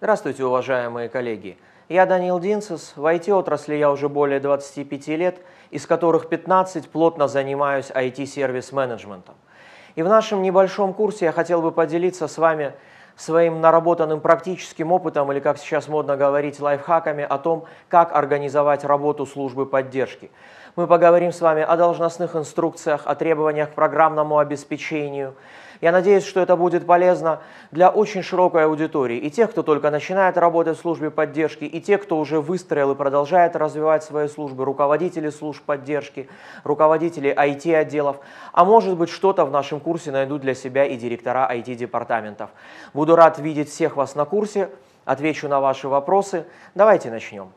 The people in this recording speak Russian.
Здравствуйте, уважаемые коллеги! Я Данил Динцес. В IT-отрасли я уже более 25 лет, из которых 15 плотно занимаюсь IT-сервис-менеджментом. И в нашем небольшом курсе я хотел бы поделиться с вами своим наработанным практическим опытом, или как сейчас модно говорить, лайфхаками о том, как организовать работу службы поддержки. Мы поговорим с вами о должностных инструкциях, о требованиях к программному обеспечению. Я надеюсь, что это будет полезно для очень широкой аудитории. И тех, кто только начинает работать в службе поддержки, и тех, кто уже выстроил и продолжает развивать свои службы, руководители служб поддержки, руководители IT-отделов. А может быть, что-то в нашем курсе найдут для себя и директора IT-департаментов. Буду Буду рад видеть всех вас на курсе, отвечу на ваши вопросы. Давайте начнем.